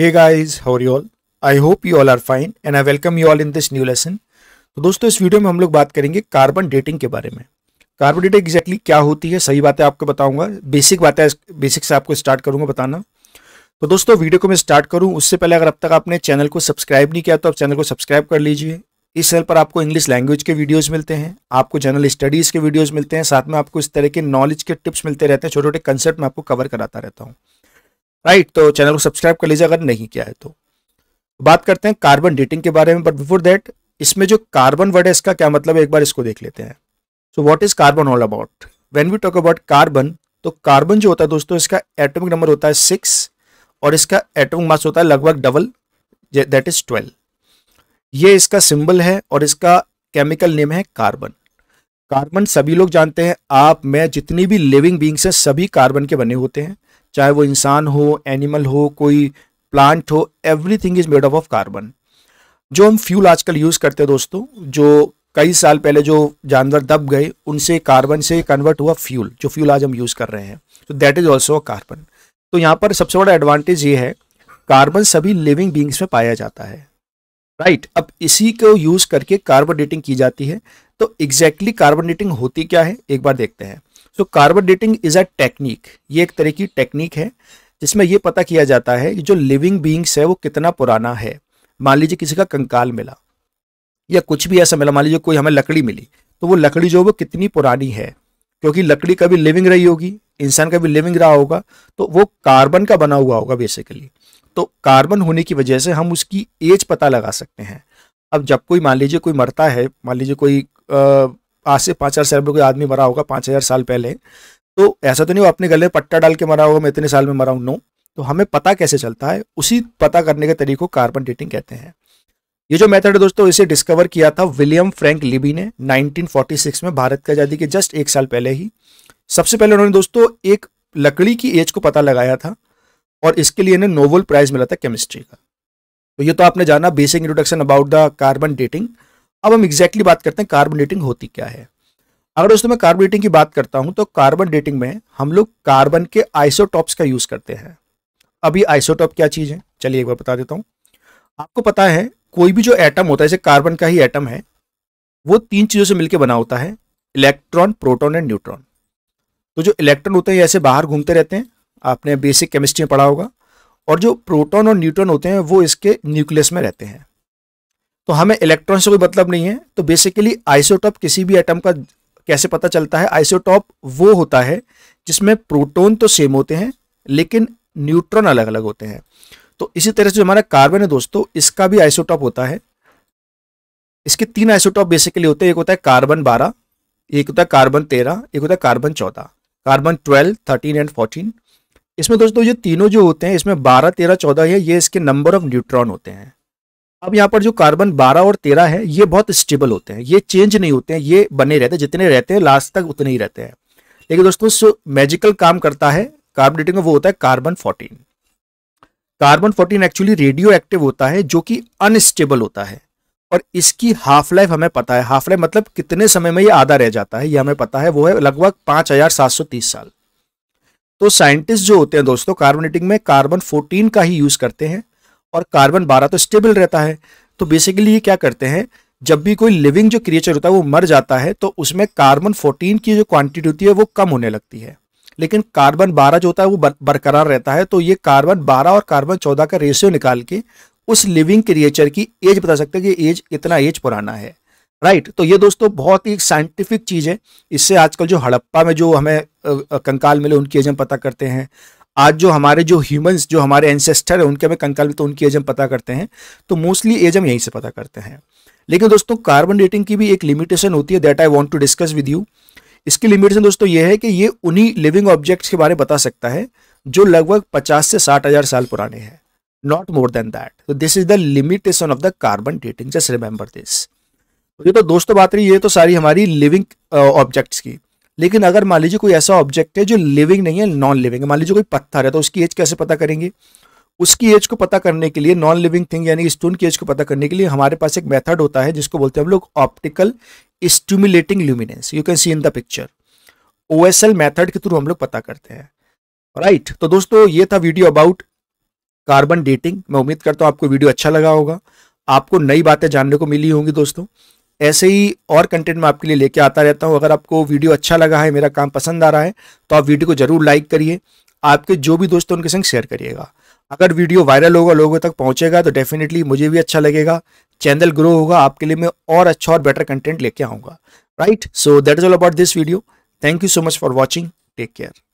Hey guys, how are you all? I hope you all are fine and I welcome you all in this new lesson. तो दोस्तों इस video में हम लोग बात करेंगे कार्बन डेटिंग के बारे में कार्बन डेटिंग एग्जैक्टली क्या होती है सही बातें आपको बताऊंगा बेसिक बातें बेसिक से आपको स्टार्ट करूंगा बताना तो दोस्तों वीडियो को मैं स्टार्ट करूं उससे पहले अगर अब तक आपने चैनल को सब्सक्राइब नहीं किया तो आप चैनल को सब्सक्राइब कर लीजिए इस चैनल पर आपको इंग्लिश लैंग्वेज के वीडियोस मिलते हैं आपको जनरल स्टडीज़ के वीडियोस मिलते हैं साथ में आपको इस तरह के नॉलेज के टिप्स मिलते रहते हैं छोटे छोटे कंसेप्ट मैं आपको कवर कराता रहता हूँ राइट तो चैनल को सब्सक्राइब कर लीजिए अगर नहीं किया है तो बात करते हैं कार्बन डेटिंग के बारे में बट बिफोर दैट इसमें जो कार्बन वर्ड है इसका क्या मतलब है एक बार इसको देख लेते हैं so what is carbon all about when we talk about carbon तो कार्बन जो होता है दोस्तों इसका एटॉमिक नंबर होता है सिक्स और इसका एटॉमिक मास होता है लगभग डबल दैट इज ट्वेल्व ये इसका सिंबल है और इसका केमिकल नेम है कार्बन कार्बन सभी लोग जानते हैं आप मैं जितनी भी लिविंग बींग्स हैं सभी कार्बन के बने होते हैं चाहे वो इंसान हो एनिमल हो कोई प्लांट हो everything is made up of carbon जो हम फ्यूल आजकल यूज़ करते हैं दोस्तों जो कई साल पहले जो जानवर दब गए उनसे कार्बन से कन्वर्ट हुआ फ्यूल जो फ्यूल आज हम यूज़ कर रहे हैं तो दैट इज़ ऑल्सो कार्बन तो यहाँ पर सबसे बड़ा एडवांटेज ये है कार्बन सभी लिविंग बींग्स में पाया जाता है राइट right, अब इसी को यूज़ करके कार्बन डेटिंग की जाती है तो एग्जैक्टली कार्बन डेटिंग होती क्या है एक बार देखते हैं so carbon dating is a technique ये एक तरह की टेक्निक है जिसमें यह पता किया जाता है कि जो लिविंग बींग्स है वो कितना पुराना है मान लीजिए किसी का कंकाल मिला या कुछ भी ऐसा मिला मान लीजिए कोई हमें लकड़ी मिली तो वो लकड़ी जो वो कितनी पुरानी है क्योंकि लकड़ी कभी लिविंग रही होगी इंसान का भी लिविंग रहा होगा तो वो कार्बन का बना हुआ होगा बेसिकली तो कार्बन होने की वजह से हम उसकी एज पता लगा सकते हैं अब जब कोई मान लीजिए कोई मरता है मान लीजिए कोई आ, आज से पाँच हज़ार साल पहले कोई आदमी मरा होगा पाँच हज़ार साल पहले तो ऐसा तो नहीं वो अपने गले में पट्टा डाल के मरा होगा मैं इतने साल में मरा हूँ नो तो हमें पता कैसे चलता है उसी पता करने के तरीके को कार्बन डेटिंग कहते हैं ये जो मेथड है दोस्तों इसे डिस्कवर किया था विलियम फ्रैंक लिबी ने 1946 में भारत की आज़ादी के जस्ट एक साल पहले ही सबसे पहले उन्होंने दोस्तों एक लकड़ी की एज को पता लगाया था और इसके लिए इन्हें नोबल प्राइज़ मिला था केमिस्ट्री का तो ये तो आपने जाना basic introduction about the carbon dating अब हम एग्जैक्टली बात करते हैं कार्बन डेटिंग होती क्या है अगर दोस्तों मैं कार्बन डेटिंग की बात करता हूं तो कार्बन डेटिंग में हम लोग कार्बन के आइसोटॉप्स का यूज करते हैं अभी आइसोटॉप क्या चीज़ है चलिए एक बार बता देता हूँ आपको पता है कोई भी जो एटम होता है जैसे कार्बन का ही एटम है वो तीन चीज़ों से मिलकर बना होता है इलेक्ट्रॉन प्रोटोन एंड न्यूट्रॉन तो जो इलेक्ट्रॉन होते हैं ऐसे बाहर घूमते रहते हैं आपने बेसिक केमिस्ट्री में पढ़ा होगा और जो प्रोटोन और न्यूट्रॉन होते हैं वो इसके न्यूक्लियस में रहते हैं तो हमें इलेक्ट्रॉन से कोई मतलब नहीं है तो बेसिकली आइसोटॉप किसी भी एटम का कैसे पता चलता है आइसोटॉप वो होता है जिसमें प्रोटोन तो सेम होते हैं लेकिन न्यूट्रॉन अलग अलग होते हैं तो इसी तरह से हमारा कार्बन है दोस्तों इसका भी आइसोटॉप होता है इसके तीन आइसोटॉप बेसिकली होते हैं एक होता है कार्बन बारह एक होता है कार्बन तेरह एक होता है कार्बन चौदह carbon twelve thirteen and fourteen इसमें दोस्तों ये तीनों जो होते हैं इसमें बारह तेरह चौदह है ये इसके नंबर ऑफ न्यूट्रॉन होते हैं अब यहाँ पर जो कार्बन 12 और 13 है ये बहुत स्टेबल होते हैं ये चेंज नहीं होते हैं ये बने रहते हैं जितने रहते हैं लास्ट तक उतने ही रहते हैं लेकिन दोस्तों जो मैजिकल काम करता है कार्बन डेटिंग में वो होता है carbon fourteen carbon fourteen actually radioactive होता है जो कि अनस्टेबल होता है और इसकी हाफ लाइफ हमें पता है हाफ लाइफ मतलब कितने समय में ये आधा रह जाता है ये हमें पता है वो है लगभग पाँच हजार सात सौ तीस साल तो साइंटिस्ट जो होते हैं दोस्तों कार्बोनेटिंग में कार्बन फोर्टीन का ही यूज करते हैं और कार्बन बारह तो स्टेबल रहता है तो बेसिकली ये क्या करते हैं जब भी कोई लिविंग जो क्रिएचर होता है वो मर जाता है तो उसमें कार्बन फोर्टीन की जो क्वांटिटी होती है वो कम होने लगती है लेकिन कार्बन बारह जो होता है वो बरकरार रहता है तो ये कार्बन बारह और कार्बन चौदह का रेशियो निकाल के उस लिविंग क्रिएचर की एज बता सकते हैं कि एज इतना एज पुराना है राइट right. तो ये दोस्तों बहुत ही साइंटिफिक चीज़ है इससे आजकल जो हड़प्पा में जो हमें कंकाल मिले उनकी एज हम पता करते हैं आज जो हमारे जो ह्यूमंस जो हमारे एंसेस्टर हैं उनके हमें कंकाल तो उनकी एज हम पता करते हैं तो मोस्टली एज हम यहीं से पता करते हैं लेकिन दोस्तों कार्बन डेटिंग की भी एक लिमिटेशन होती है that I want to discuss with you इसकी लिमिटेशन दोस्तों ये है कि ये उन्हीं लिविंग ऑब्जेक्ट्स के बारे में बता सकता है जो लगभग पचास से साठ हज़ार साल पुराने हैं नॉट मोर देन दैट तो this is the limitation of the carbon dating just remember this ये तो दोस्तों बात रही ये तो सारी हमारी लिविंग ऑब्जेक्ट्स uh, की लेकिन अगर मान लीजिए कोई ऐसा ऑब्जेक्ट है जो लिविंग नहीं है नॉन लिविंग है मान लीजिए कोई पत्थर है तो उसकी एज कैसे पता करेंगे उसकी एज को पता करने के लिए नॉन लिविंग थिंग यानी स्टोन की एज को पता करने के लिए हमारे पास एक मेथड होता है जिसको बोलते हैं हम लोग optical stimulating luminescence you can see in the picture O S L method के थ्रू हम लोग पता करते हैं राइट right. तो दोस्तों ये था वीडियो अबाउट कार्बन डेटिंग मैं उम्मीद करता हूँ आपको वीडियो अच्छा लगा होगा आपको नई बातें जानने को मिली होंगी दोस्तों ऐसे ही और कंटेंट मैं आपके लिए लेके आता रहता हूँ अगर आपको वीडियो अच्छा लगा है मेरा काम पसंद आ रहा है तो आप वीडियो को ज़रूर लाइक करिए आपके जो भी दोस्त उनके संग शेयर करिएगा अगर वीडियो वायरल होगा लोगों तक पहुँचेगा तो डेफिनेटली मुझे भी अच्छा लगेगा चैनल ग्रो होगा आपके लिए मैं और अच्छा और बेटर कंटेंट लेके आऊँगा right so that is all about this video thank you so much for watching take care